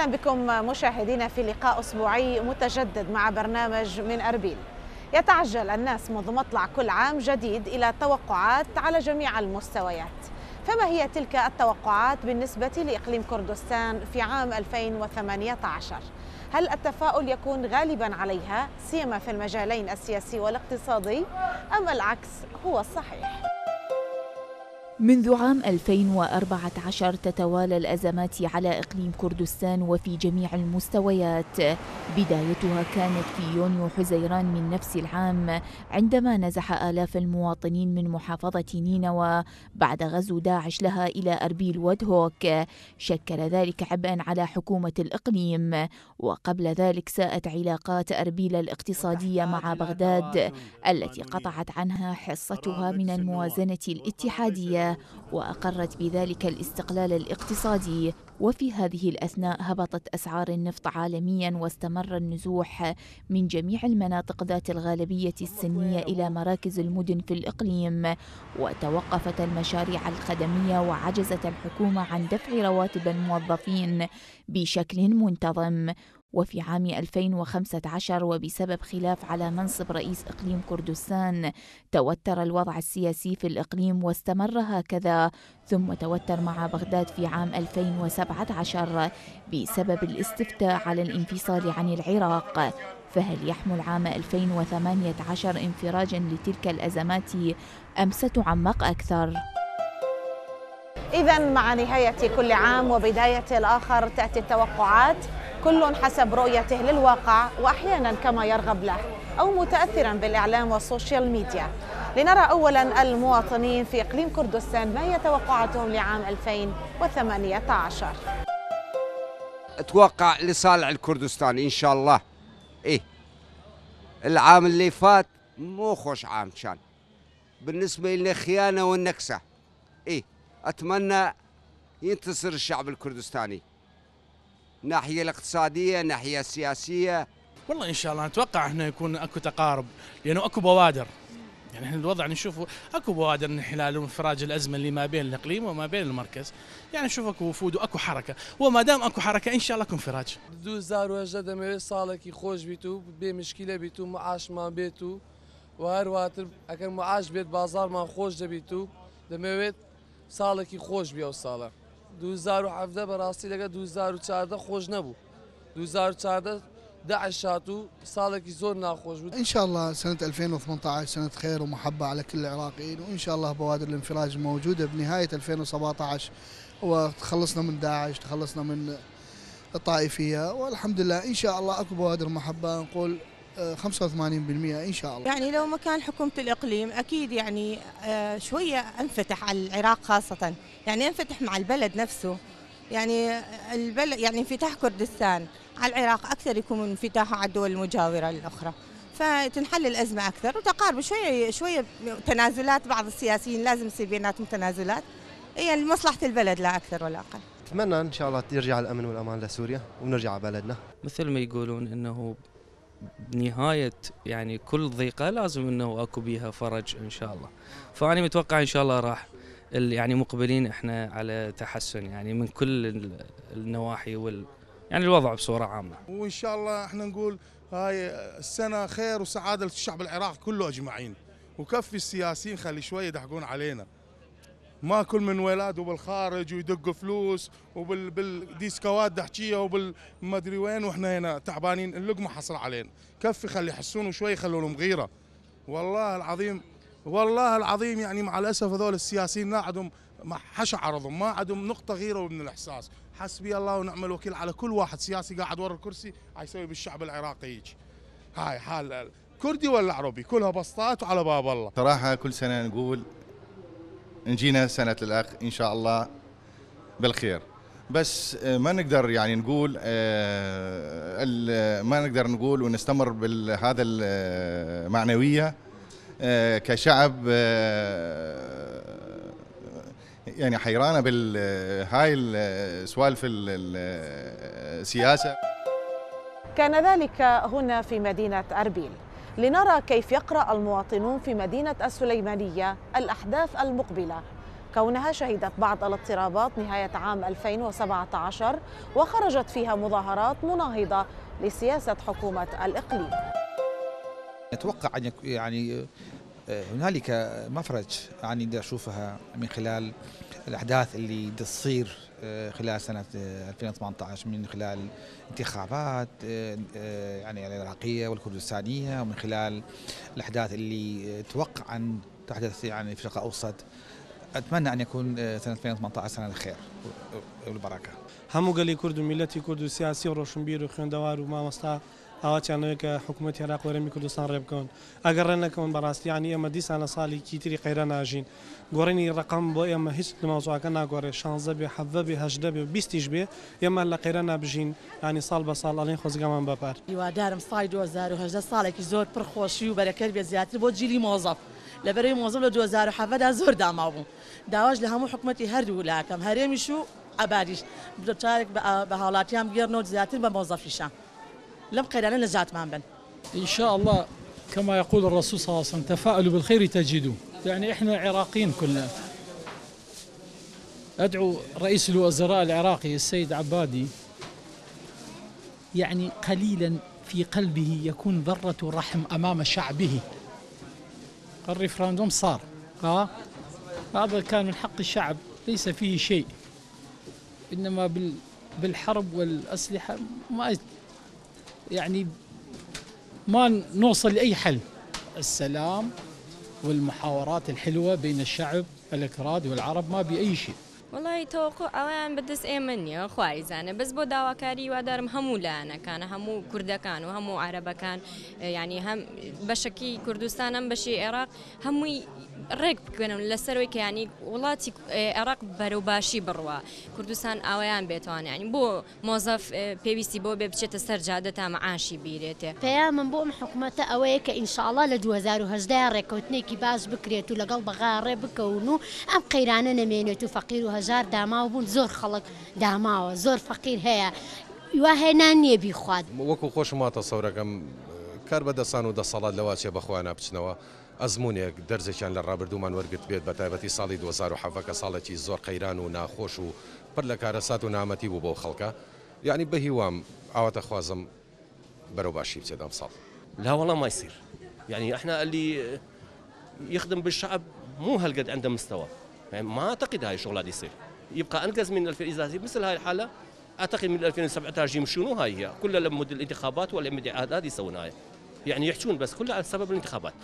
اهلا بكم مشاهدينا في لقاء اسبوعي متجدد مع برنامج من اربيل. يتعجل الناس منذ مطلع كل عام جديد الى توقعات على جميع المستويات. فما هي تلك التوقعات بالنسبه لاقليم كردستان في عام 2018؟ هل التفاؤل يكون غالبا عليها سيما في المجالين السياسي والاقتصادي ام العكس هو الصحيح؟ منذ عام 2014 تتوالى الأزمات على إقليم كردستان وفي جميع المستويات بدايتها كانت في يونيو حزيران من نفس العام عندما نزح آلاف المواطنين من محافظة نينوى بعد غزو داعش لها إلى أربيل ودهوك شكل ذلك عبئا على حكومة الإقليم وقبل ذلك ساءت علاقات أربيل الاقتصادية مع بغداد التي قطعت عنها حصتها من الموازنة الاتحادية وأقرت بذلك الاستقلال الاقتصادي وفي هذه الأثناء هبطت أسعار النفط عالميا واستمر النزوح من جميع المناطق ذات الغالبية السنية إلى مراكز المدن في الإقليم وتوقفت المشاريع الخدمية وعجزت الحكومة عن دفع رواتب الموظفين بشكل منتظم وفي عام 2015 وبسبب خلاف على منصب رئيس إقليم كردستان توتر الوضع السياسي في الإقليم واستمر هكذا ثم توتر مع بغداد في عام 2017 بسبب الاستفتاء على الانفصال عن العراق فهل يحمل عام 2018 انفراجا لتلك الأزمات أم ستعمق أكثر؟ إذا مع نهاية كل عام وبداية الآخر تأتي التوقعات كل حسب رؤيته للواقع وأحيانا كما يرغب له أو متأثرا بالإعلام والسوشيال ميديا لنرى أولا المواطنين في إقليم كردستان ما هي توقعاتهم لعام 2018 أتوقع لصالح الكردستان إن شاء الله إيه العام اللي فات مو خوش عام كان بالنسبة لنا خيانة والنكسة إيه أتمنى ينتصر الشعب الكردستاني الناحيه الاقتصاديه الناحيه السياسيه والله ان شاء الله نتوقع احنا يكون اكو تقارب لانه اكو بوادر يعني احنا الوضع نشوفه اكو بوادر انحلال وانفراج الازمه اللي ما بين الاقليم وما بين المركز يعني نشوف اكو وفود واكو حركه وما دام اكو حركه ان شاء الله اكو انفراج دو زار وجد ما صالك يخوش بيتو بمشكله بيتو معاش ما بيتو وهر واتر اكن معاش بيت بازار ما خوش بيتو دميت صالك يخوش بيو صالك 2017 بە لگه لەگە 2014 خۆش نەبوو 2014 داعشات و ساڵێکی زۆر ناخۆش بود ان شاء الله سنة 2018 سنة خير ومحبة على كل العراقيين وان شاء الله بوادر الانفراج موجودة بنهاية 2017 وتخلصنا من داعش تخلصنا من الطائفية والحمد لله ان شاء الله اكو بوادر محبة نقول 85% ان شاء الله يعني لو مكان حكومه الاقليم اكيد يعني آه، شويه انفتح على العراق خاصه يعني انفتح مع البلد نفسه يعني البلد يعني انفتاح كردستان على العراق اكثر يكون من انفتاحه على الدول المجاوره الاخرى فتنحل الازمه اكثر وتقارب شويه شويه تنازلات بعض السياسيين لازم يصير بيناتهم تنازلات هي يعني لمصلحه البلد لا اكثر ولا اقل اتمنى ان شاء الله يرجع الامن والامان لسوريا ونرجع على بلدنا مثل ما يقولون انه بنهايه يعني كل ضيقه لازم انه اكو بيها فرج ان شاء الله فانا متوقع ان شاء الله راح يعني مقبلين احنا على تحسن يعني من كل النواحي وال يعني الوضع بصوره عامه وان شاء الله احنا نقول هاي السنه خير وسعاده للشعب العراقي كله اجمعين وكفي السياسيين خلي شويه يضحكون علينا ما كل من ولاده بالخارج ويدق فلوس وبالديسكوات دحشيه وبالمدري ادري وين واحنا هنا تعبانين اللقمه حصل علينا كفي خلي يحسون وشوي خلوا لهم غيره والله العظيم والله العظيم يعني مع الاسف هذول السياسيين ما عندهم حش عرضهم ما عندهم نقطه غيره من الاحساس حسبي الله ونعم الوكيل على كل واحد سياسي قاعد ورا الكرسي يسوي بالشعب العراقي هيك هاي حال كردي ولا عربي كلها بسطات وعلى باب الله صراحه كل سنه نقول نجينا سنه الاخ ان شاء الله بالخير بس آه، ما نقدر يعني نقول آه، آه، ما نقدر نقول ونستمر بهذا المعنويه كشعب يعني حيرانه بالهاي السوالف السياسه كان ذلك هنا في مدينه اربيل لنرى كيف يقرأ المواطنون في مدينة السليمانية الأحداث المقبلة كونها شهدت بعض الاضطرابات نهاية عام 2017 وخرجت فيها مظاهرات مناهضة لسياسة حكومة الإقليم أتوقع أن يعني آه، هنالك مفرج يعني أشوفها من خلال الاحداث اللي تصير آه، خلال سنه 2018 آه، من خلال انتخابات آه، يعني العراقيه والكردستانيه ومن خلال الاحداث اللي توقع ان تحدث يعني في الشرق الاوسط اتمنى ان يكون سنه 2018 سنه الخير والبركه همو قال كرد ملتي كرد سياسي وروشنبير وخندوار وما مستع ئەوچانەوە کە حکوومەت عراق وەرەمی کوردستان ڕێبکەون ئەگەر ڕێنەکەون بەڕاستیانی ئەمە دیسان لە ساڵی کیتری قەیرە ناژین گۆڕینی ڕقم بۆ ئێمە هیچ ماوزوعەکە ناگۆڕێ شانزە بێ حەە بێ هەشدە بێ بیستیش بێ ئێمە لە قەیرە نابژین ینی ساڵ بە ساڵ ئەڵین خۆزگامان بەپار هیوادارم سای 2010 ساڵێکی زۆر پرخۆشی و بەرەکەر بێ زیاتر بۆ جیلی مۆزەف. لە بەرەی مۆزم لە 2010دا زۆر داما بوو داواش لە هەموو حکوومەتی هەردوو لاکەم هەرێمیش و ئەباریش بچارێک بە هاوڵاتیان گێرنەوە زیاتر بە مۆزەفیشە. لم قيدان نزات مامبن إن شاء الله كما يقول الرسول صلى الله عليه وسلم تفاءلوا بالخير تجدوه يعني إحنا عراقيين كلنا أدعو رئيس الوزراء العراقي السيد عبادي يعني قليلا في قلبه يكون ذرة رحم أمام شعبه الريفراندوم صار ها آه؟ هذا كان من حق الشعب ليس فيه شيء إنما بالحرب والأسلحة ما يعني ما نوصل لاي حل السلام والمحاورات الحلوه بين الشعب الاكراد والعرب ما باي شيء وڵی تۆقو ئەویان بەدەست ئێمە نییە خوارزانە بەس بۆ داواکاری وادارم هەموو لایەنەکانە هەموو کوردەکان و هەموو عربەکان ینی هەم بەشکی کوردستان ئەم بەشی عێراق هەمووی ڕێک بکەنم لەسەرەوەی کەیانی وڵاتی عێراق بەرەو باشی بڕوە کوردستان ئەویان بێتوانانی بۆ مۆزەف پێویستی بۆ بێ بچێتە سەررجادە تا مەعاشی بیرێتێ پەیامم بۆ ئەم حکوومەتە ئەوەیە کە ئینشاءڵا لە 2010 ڕێککەوتنێکی باش بکرێت و لەگەڵ بەغاڕێ بکەون و ئەم قەیرانە نەمێنێت و فەقیر و هەژار داماوە بوون زۆر خەڵک داماوە زۆر فەقیر هەیە وا هێنان نییە بیخواد وەکو خۆشماتە سەورەکەم کار بە دەسان و دەسەڵات لەواچێ بەخوایانە بچنەوە. ئەزمونێک دەرزێکیان لە ڕابردوومان وەرگرت بێت بە تایبەتی ساڵی 2010 کە ساڵێکی زۆر قەیران و ناخۆش و پر لە کارەسات و نامەتی بوو بۆ خەڵکە یعنی بە هیوام ئاواتە خوازم بەرەو باشی بچێدام ساڵ لا والله ما يصير يعني احنا اللي يخدم بالشعب مو هالقد عنده مستوى ما اعتقد هاي الشغله يصير يبقى انجز من اذا مثل هاي الحاله اعتقد من 2017 يمشون شنو هاي هي كلها لمده الانتخابات ولا هذه يسوون هاي يعني يحشون بس كلها على سبب الانتخابات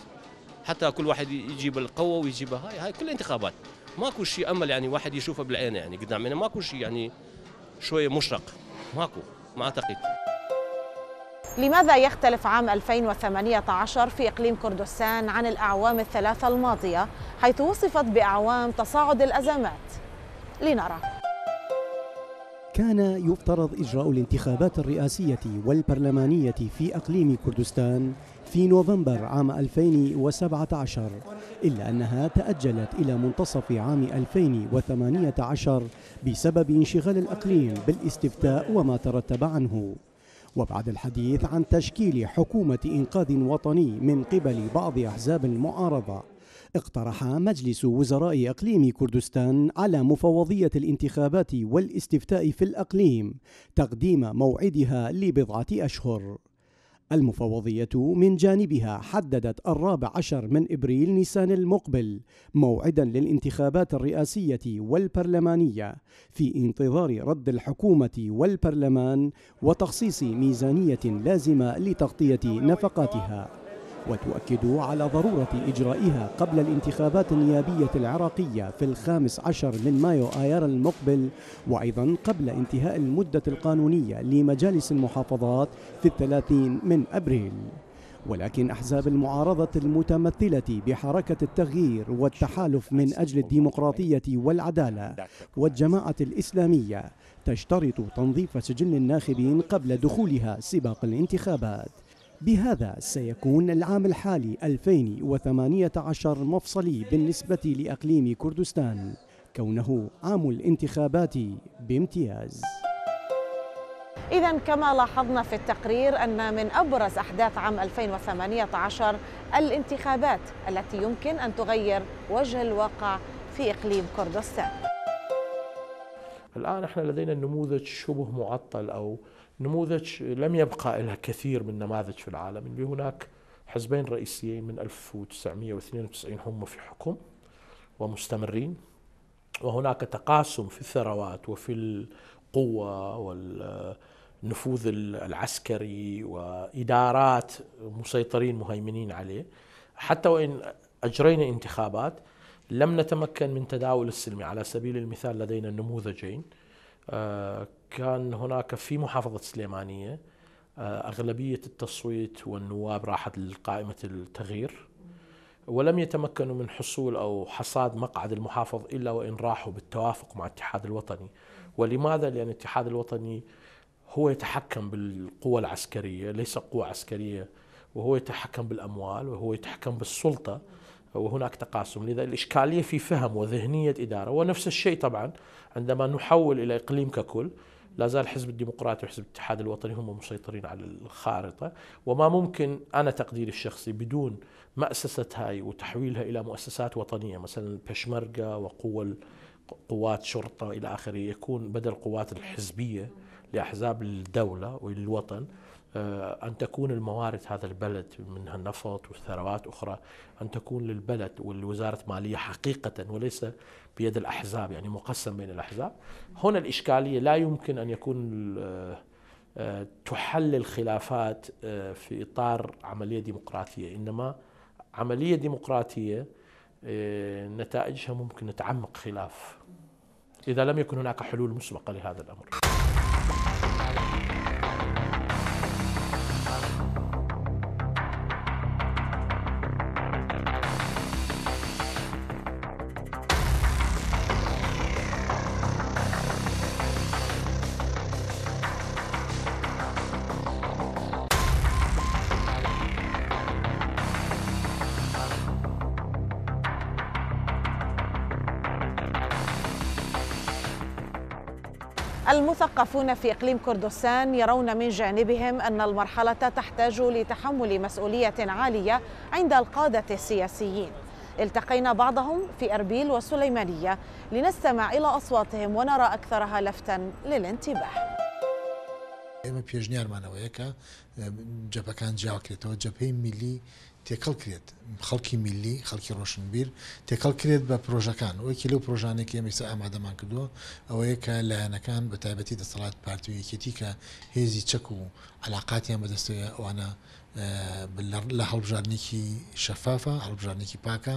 حتى كل واحد يجيب القوه ويجيب هاي هاي كلها انتخابات ماكو شيء امل يعني واحد يشوفه بالعين يعني قدامنا يعني ماكو شيء يعني شويه مشرق ماكو ما اعتقد لماذا يختلف عام 2018 في إقليم كردستان عن الأعوام الثلاثة الماضية حيث وصفت بأعوام تصاعد الأزمات؟ لنرى كان يفترض إجراء الانتخابات الرئاسية والبرلمانية في أقليم كردستان في نوفمبر عام 2017 إلا أنها تأجلت إلى منتصف عام 2018 بسبب انشغال الأقليم بالاستفتاء وما ترتب عنه وبعد الحديث عن تشكيل حكومة إنقاذ وطني من قبل بعض أحزاب المعارضة اقترح مجلس وزراء اقليم كردستان على مفوضيه الانتخابات والاستفتاء في الاقليم تقديم موعدها لبضعه اشهر المفوضية من جانبها حددت الرابع عشر من إبريل نيسان المقبل موعدا للانتخابات الرئاسية والبرلمانية في انتظار رد الحكومة والبرلمان وتخصيص ميزانية لازمة لتغطية نفقاتها وتؤكد على ضرورة إجرائها قبل الانتخابات النيابية العراقية في الخامس عشر من مايو آيار المقبل وأيضا قبل انتهاء المدة القانونية لمجالس المحافظات في الثلاثين من أبريل ولكن أحزاب المعارضة المتمثلة بحركة التغيير والتحالف من أجل الديمقراطية والعدالة والجماعة الإسلامية تشترط تنظيف سجل الناخبين قبل دخولها سباق الانتخابات بهذا سيكون العام الحالي 2018 مفصلي بالنسبة لأقليم كردستان كونه عام الانتخابات بامتياز إذا كما لاحظنا في التقرير أن من أبرز أحداث عام 2018 الانتخابات التي يمكن أن تغير وجه الواقع في إقليم كردستان الآن احنا لدينا نموذج شبه معطل أو نموذج لم يبقى لها كثير من نماذج في العالم اللي هناك حزبين رئيسيين من 1992 هم في حكم ومستمرين وهناك تقاسم في الثروات وفي القوة والنفوذ العسكري وإدارات مسيطرين مهيمنين عليه حتى وإن أجرينا انتخابات لم نتمكن من تداول السلمي على سبيل المثال لدينا نموذجين آه، كان هناك في محافظة سليمانية آه، أغلبية التصويت والنواب راحت لقائمة التغيير ولم يتمكنوا من حصول أو حصاد مقعد المحافظ إلا وإن راحوا بالتوافق مع الاتحاد الوطني ولماذا؟ لأن الاتحاد الوطني هو يتحكم بالقوة العسكرية ليس قوة عسكرية وهو يتحكم بالأموال وهو يتحكم بالسلطة وهناك تقاسم لذا الإشكالية في فهم وذهنية إدارة ونفس الشيء طبعا عندما نحول إلى إقليم ككل لا زال الحزب الديمقراطي وحزب الاتحاد الوطني هم مسيطرين على الخارطة وما ممكن أنا تقديري الشخصي بدون مأسسة هاي وتحويلها إلى مؤسسات وطنية مثلا البشمركة وقوة قوات شرطة إلى آخره يكون بدل القوات الحزبية لأحزاب الدولة وللوطن آه، أن تكون الموارد هذا البلد منها النفط والثروات أخرى أن تكون للبلد والوزارة مالية حقيقة وليس بيد الأحزاب يعني مقسم بين الأحزاب هنا الإشكالية لا يمكن أن يكون آه، آه، تحل الخلافات في إطار عملية ديمقراطية إنما عملية ديمقراطية نتائجها ممكن تعمق خلاف إذا لم يكن هناك حلول مسبقة لهذا الأمر المثقفون في إقليم كردستان يرون من جانبهم أن المرحلة تحتاج لتحمل مسؤولية عالية عند القادة السياسيين التقينا بعضهم في أربيل والسليمانية لنستمع إلى أصواتهم ونرى أكثرها لفتا للانتباه ئێمە پێشنیارمانەوەیەکە جەپەکان جیاوکرێتەوە جەپەی تێکەڵ کرێت خەڵکی میلی خەڵکی ڕۆشنبیر تێکەڵ کرێت بە پرۆژەکان ئەوەکی لەو پرۆژانێکی ئێمەسا ئامادەمان کردووە ئەوەیە کە لایەنەکان بە تایبەتی دەسەڵات پارتویەکێتی کە هێزی چەک و علااقاتیان بەدەستەوە ئەوانە لە هەڵبژانێکی شەفافە هەڵبژانێکی پاکە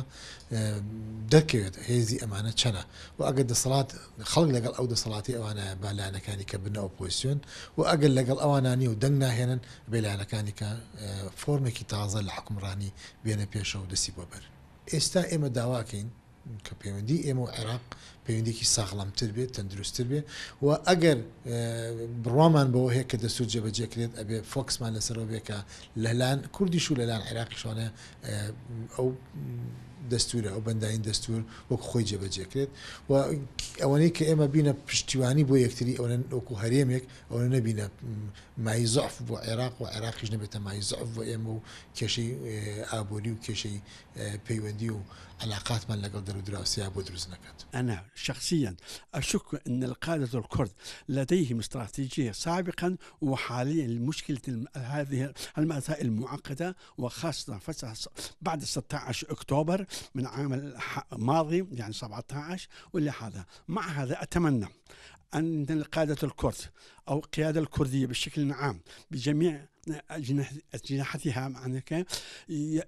دەکەوێت هێزی ئەمانە چەنە و ئەگەر دەسەڵات خەڵک لەگەڵ ئەو دەسەڵاتی ئەوانە بالانەکانی کە بنە ئۆپۆزیۆن و ئەگەر لەگەڵ ئەوانانی و دەنگ ناهێنن بێلانەکانی کە فۆرمێکی تازە لە حکمڕانی بێنە پێشە و دەسی بۆ بەر ئێستا ئێمە داواکەین کە پەیوەندی ئێمە و عێراق پەیوەندێکی ساغڵامتر بێت تەندروستتر بێ و ئەگەر بڕوامان بەوە هەیە کە دەسوور جێبەجێکرێت ئەبێ فۆکسمان لەسەرەوە بێکە لەلان کوردیش و لەلان عێراقی شوانە ئەو دەستورە ئەو بەندین دەستور وەک خۆی جێبەجێکرێت و ئەوەنەی کە ئێمە بینە پشتیوانی بۆ یەکتری ئەوە وەکو هەرێمێک ئەوە نەبینە مای زۆف بۆ عێراق و عێراقیش نەبێتە مای زۆف بۆ ئێمە و کێشەی ئابووری و کێشەی پەیوەندی و علاقات من لەگەڵ دەرودراوسیا بۆ دروست نەکات أنا شخصيا أشك أن القادة الكرد لديهم استراتيجية سابقا وحاليا لمشكلة هذه المسائل المعقدة وخاصة بعد 16 أكتوبر من عام الماضي يعني 17 واللي هذا مع هذا أتمنى أن قادة الكرد أو القيادة الكردية بشكل عام بجميع أجنحتها معنا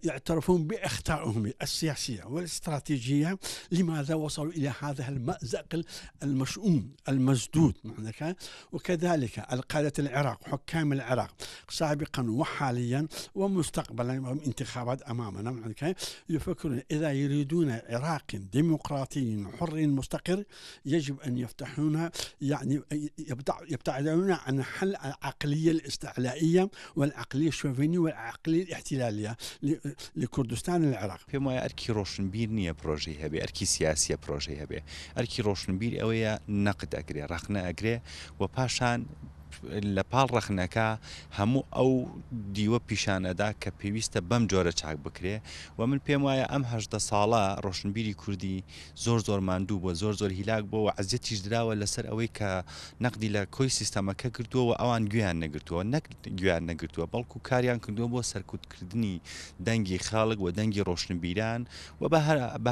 يعترفون بأخطائهم السياسية والاستراتيجية لماذا وصلوا إلى هذا المأزق المشؤوم المسدود معنا وكذلك القادة العراق حكام العراق سابقا وحاليا ومستقبلا انتخابات أمامنا معنا يفكرون إذا يريدون عراق ديمقراطي حر مستقر يجب أن يفتحون يعني يبتعدون عن حل العقلية الاستعلائية والعقلية الشوفينية والعقلية الاحتلالية لكردستان العراق پێم أركي روشن بير نية بروجي هەبێ أركي سياسية بروجي هەبێ أركي روشن بير نەقد نقد ڕخنە رخنا و وباشان لە پاڵ ڕەخنەکە هەموو ئەو دیوە پیشانەدا کە پێویستە بەم جۆرە چاک بکرێ و من پێم وایە ئەم هەدە ساڵە ڕۆشنبیری کوردی زۆر زۆر ماندوو بۆ زۆر زۆر هیلاک بۆ و عزیەتیش درراوە لەسەر ئەوەی کە نەقدی لە کۆی سیستەمەکە کردووە و ئەوان گویان نەگرتووە نەک گویان نەگرتووە بەڵکو کاریان کردووە بۆ سەرکوتکردنی دەنگی خاڵک و دەنگی ڕۆشنبیران و بە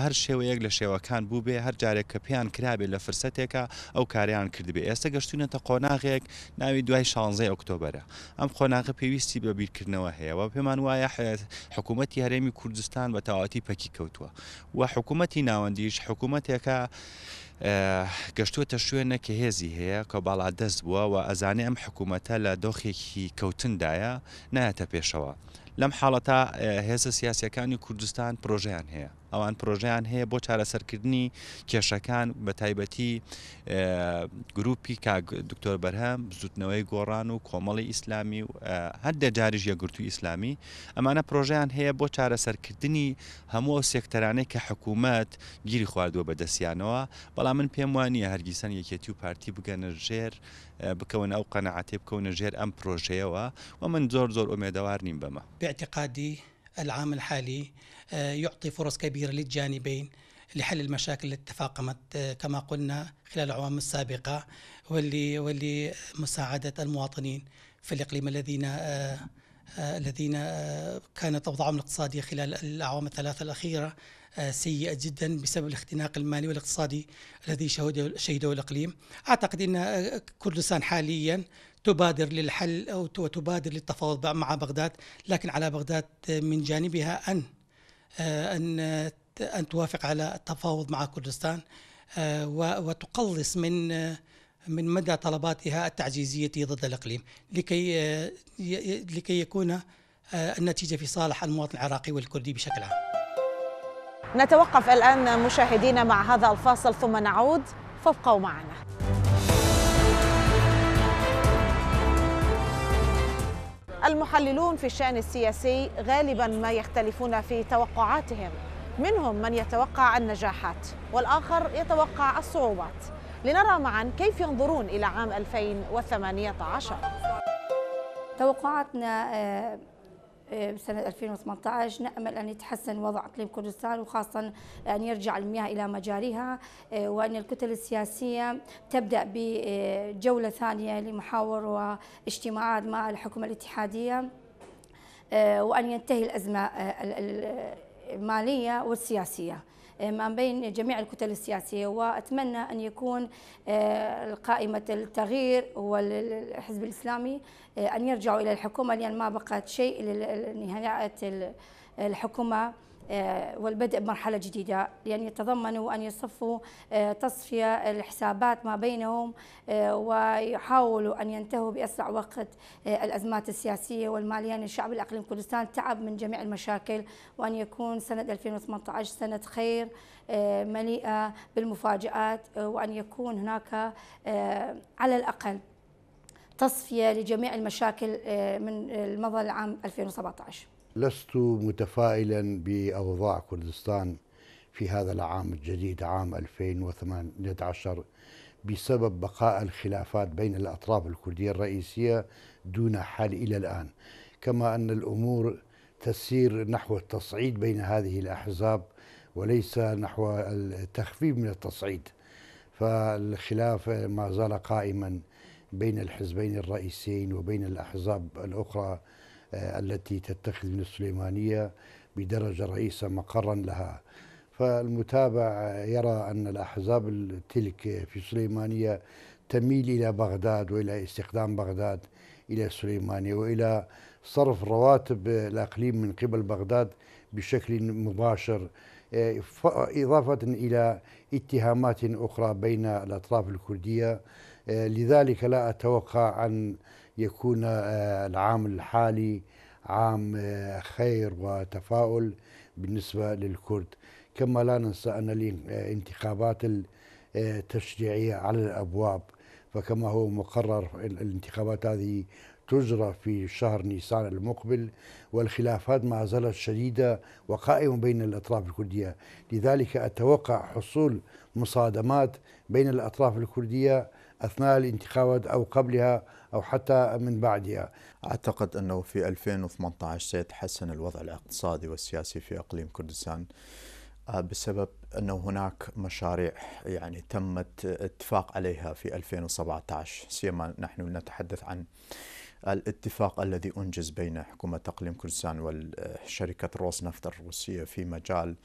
هەر شێوەیەک لە شێوەکان بوو بێ هەر جارێک کە پێیان کرابێ لە فرسەتێکە ئەو کاریان کردبێ ئێستا گەشتونەتە قۆناغێک نا ئاوی دوای 16 ئۆکتۆبرە ئەم خۆناغە پێویستی بە بیرکردنەوە هەیە و پێمان وایە حەیەت حکوومەتتی هەرێمی کوردستان بە تەواتی پەکی کەوتووە و حکوومەتتی ناوەندیش حکوومەتێکە گەشتوتە شوێنەکە هێزی هەیە کە باڵا دەست بووە و ئەزانێ ئەم حکوومەتە لە دۆخێکی کەوتندایە نایەتە پێشەوە لەم حاڵەتە هێزە سیاسەکانی کوردستان پرۆژیان هەیە ئەوان پرۆژیان هەیە بۆ چارەسەرکردنی کێشەکان بە تایبەتی گروپی کا دکتۆر بەرهەم زوتنەوەی گۆڕان و کۆمەڵی ئیسلامی و هەردە جاریش یەگرتو ئیسلامی ئەمانە پرۆژیان هەیە بۆ چارەسەرکردنی هەموو سێکتەرانەی کە حکوومەت گیری خواردووە بە دەستیانەوە بەڵام من پێم وانیە هەرگیسەن یەکێتی و پارتی بگەنە ژێر بکەون ئەو قەنەعاتی بکەونە ژێر ئەم پرۆژەیەوە و من زۆر زۆر ئومێدەوار نیم بەمە. بەعتقادی العام الحالي آه، يعطي فرص كبيرة للجانبين لحل المشاكل التي تفاقمت آه، كما قلنا خلال العوام السابقة واللي واللي مساعدة المواطنين في الإقليم الذين آه، الذين كانت أوضاعهم الاقتصادية خلال الأعوام الثلاثة الأخيرة سيئة جدا بسبب الاختناق المالي والاقتصادي الذي شهده, شهده الإقليم أعتقد أن كردستان حاليا تبادر للحل أو وتبادر للتفاوض مع بغداد لكن على بغداد من جانبها أن آه، أن أن توافق على التفاوض مع كردستان آه، وتقلص من آه، من مدى طلباتها التعزيزية ضد الإقليم لكي لكي يكون النتيجة في صالح المواطن العراقي والكردي بشكل عام نتوقف الآن مشاهدينا مع هذا الفاصل ثم نعود فابقوا معنا المحللون في الشأن السياسي غالبا ما يختلفون في توقعاتهم منهم من يتوقع النجاحات والآخر يتوقع الصعوبات لنرى معا كيف ينظرون إلى عام 2018 توقعاتنا آه، آه، بسنة 2018 نأمل أن يتحسن وضع إقليم كردستان وخاصة أن يرجع المياه إلى مجاريها آه، وأن الكتل السياسية تبدأ بجولة ثانية لمحاور واجتماعات مع الحكومة الاتحادية آه، وأن ينتهي الأزمة المالية والسياسية آه، ما بين جميع الكتل السياسية وأتمنى أن يكون آه، قائمة التغيير والحزب الإسلامي آه، أن يرجعوا إلى الحكومة لأن ما بقت شيء لنهاية الحكومة آه، والبدء بمرحلة جديدة يعني يتضمنوا أن يصفوا آه، تصفية الحسابات ما بينهم آه، ويحاولوا أن ينتهوا بأسرع وقت الأزمات السياسية والمالية أن يعني الشعب الأقليم كردستان تعب من جميع المشاكل وأن يكون سنة 2018 سنة خير مليئة بالمفاجآت وأن يكون هناك على الأقل تصفية لجميع المشاكل من المضى العام 2017 لست متفائلا بأوضاع كردستان في هذا العام الجديد عام 2018 بسبب بقاء الخلافات بين الأطراف الكردية الرئيسية دون حل إلى الآن كما أن الأمور تسير نحو التصعيد بين هذه الأحزاب وليس نحو التخفيف من التصعيد فالخلاف ما زال قائما بين الحزبين الرئيسيين وبين الأحزاب الأخرى آه، التي تتخذ من السليمانية بدرجة رئيسة مقرا لها فالمتابع يرى أن الأحزاب تلك في سليمانية تميل إلى بغداد وإلى استخدام بغداد إلى سليمانية وإلى صرف رواتب الأقليم من قبل بغداد بشكل مباشر آه، إضافة إلى اتهامات أخرى بين الأطراف الكردية لذلك لا أتوقع أن يكون آه، العام الحالي عام آه، خير وتفاؤل بالنسبة للكرد كما لا ننسى أن الانتخابات التشجيعية آه، على الأبواب فكما هو مقرر الانتخابات هذه تجرى في شهر نيسان المقبل والخلافات ما زالت شديدة وقائمة بين الأطراف الكردية لذلك أتوقع حصول مصادمات بين الأطراف الكردية أثناء الانتخابات أو قبلها أو حتى من بعدها أعتقد أنه في 2018 سيتحسن الوضع الاقتصادي والسياسي في أقليم كردستان آه، بسبب أنه هناك مشاريع يعني تمت اتفاق عليها في 2017 سيما نحن نتحدث عن الاتفاق الذي أنجز بين حكومة أقليم كردستان وشركة روس نفط الروسية في مجال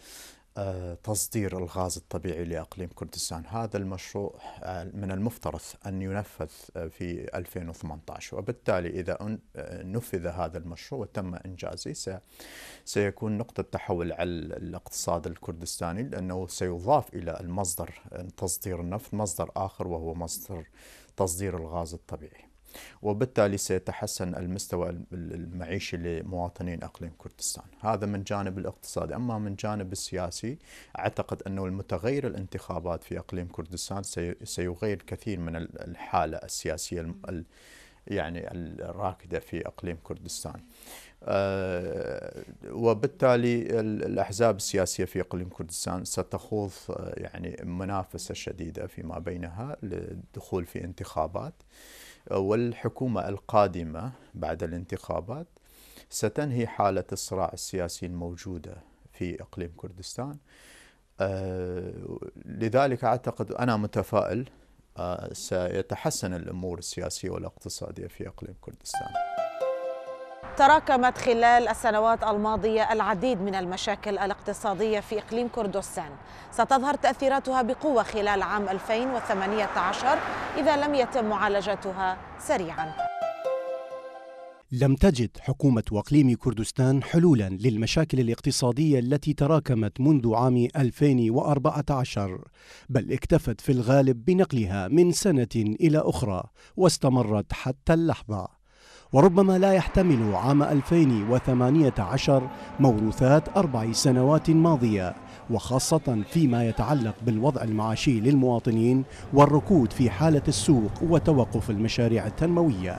آه، تصدير الغاز الطبيعي لأقليم كردستان هذا المشروع آه، من المفترض أن ينفذ آه، في 2018 وبالتالي إذا نفذ هذا المشروع وتم إنجازه سيكون نقطة تحول على الاقتصاد الكردستاني لأنه سيضاف إلى المصدر تصدير النفط مصدر آخر وهو مصدر تصدير الغاز الطبيعي وبالتالي سيتحسن المستوى المعيشي لمواطنين اقليم كردستان هذا من جانب الاقتصادي اما من جانب السياسي اعتقد انه المتغير الانتخابات في اقليم كردستان سيغير كثير من الحاله السياسيه يعني الراكده في اقليم كردستان. آه، وبالتالي الاحزاب السياسيه في اقليم كردستان ستخوض آه، يعني منافسه شديده فيما بينها للدخول في انتخابات. والحكومة القادمة بعد الانتخابات ستنهي حالة الصراع السياسي الموجودة في إقليم كردستان آه، لذلك أعتقد أنا متفائل آه، سيتحسن الأمور السياسية والاقتصادية في إقليم كردستان تراكمت خلال السنوات الماضية العديد من المشاكل الاقتصادية في إقليم كردستان ستظهر تأثيراتها بقوة خلال عام 2018 إذا لم يتم معالجتها سريعاً لم تجد حكومة أقليم كردستان حلولا للمشاكل الاقتصادية التي تراكمت منذ عام 2014 بل اكتفت في الغالب بنقلها من سنة إلى أخرى واستمرت حتى اللحظة وربما لا يحتمل عام 2018 موروثات أربع سنوات ماضية وخاصة فيما يتعلق بالوضع المعاشي للمواطنين والركود في حالة السوق وتوقف المشاريع التنموية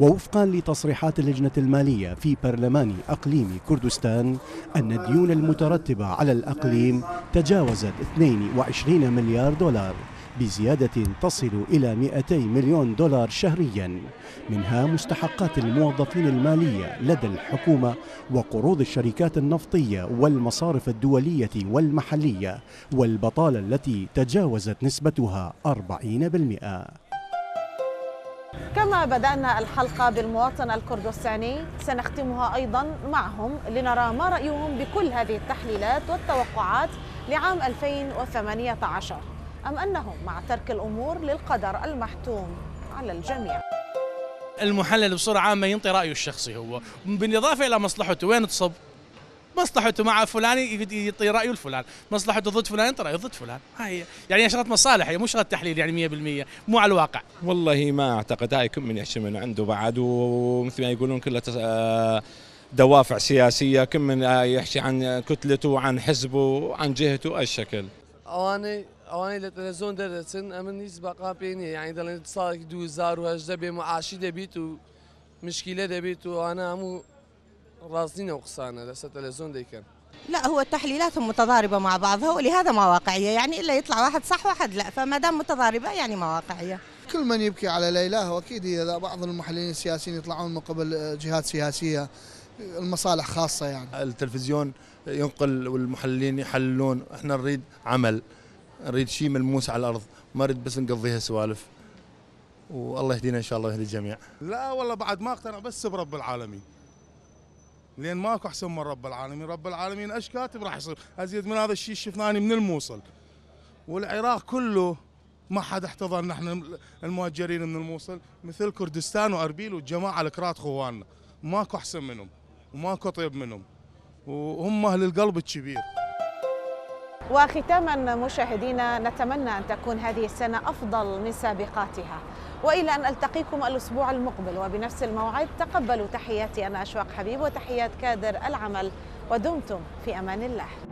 ووفقا لتصريحات اللجنة المالية في برلمان أقليم كردستان أن الديون المترتبة على الأقليم تجاوزت 22 مليار دولار بزيادة تصل إلى 200 مليون دولار شهريا منها مستحقات الموظفين المالية لدى الحكومة وقروض الشركات النفطية والمصارف الدولية والمحلية والبطالة التي تجاوزت نسبتها 40% كما بدأنا الحلقة بالمواطن الكردستاني سنختمها أيضا معهم لنرى ما رأيهم بكل هذه التحليلات والتوقعات لعام 2018 أم أنهم مع ترك الأمور للقدر المحتوم على الجميع المحلل بصورة عامة ينطي رأيه الشخصي هو بالإضافة إلى مصلحته وين تصب مصلحته مع فلان يعطي رايه الفلان مصلحته ضد فلان يعطي رايه ضد فلان، هاي يعني شغله مصالح هي مو شغله تحليل يعني 100% مو على الواقع. والله ما اعتقد هاي كم من يحشم من عنده بعد ومثل ما يقولون كلها آه، دوافع سياسيه، كم من آه، يحشي عن كتلته وعن حزبه وعن جهته الشكل اني ئەوانەی لە تەلەزۆن دەرەچن ئەمن هیچ بەقا پێ نیە یعنی دەڵێن ساڵێک 2010 بێ معاشی دەبیت و مشکلة دەبێت و ئەوانە هەموو ڕاستینەوە قسانە لەسەر تەلەزۆن دەیکەن لا هو التحليلات متضاربة مع بعضها ولهذا ما واقعية يعني إلا يطلع واحد صح واحد لا فما دام متضاربة يعني ما واقعية كل من يبكي على ليلى هو أكيد إذا بعض المحللين السياسيين يطلعون من قبل آه، جهات سياسية آه، المصالح خاصة يعني التلفزيون ينقل والمحللين يحللون احنا نريد عمل نريد شيء ملموس على الارض ما نريد بس نقضيها سوالف والله يهدينا ان شاء الله ويهدي الجميع لا والله بعد ما اقتنع بس برب العالمين لان ماكو احسن من رب العالمين رب العالمين ايش كاتب راح يصير ازيد من هذا الشيء شفناه من الموصل والعراق كله ما حد احتضن نحن المهجرين من الموصل مثل كردستان واربيل والجماعه الكرات خواننا ماكو احسن منهم وماكو طيب منهم وهم اهل القلب الكبير وختاما مشاهدينا نتمنى أن تكون هذه السنة أفضل من سابقاتها وإلى أن ألتقيكم الأسبوع المقبل وبنفس الموعد تقبلوا تحياتي أنا أشواق حبيب وتحيات كادر العمل ودمتم في أمان الله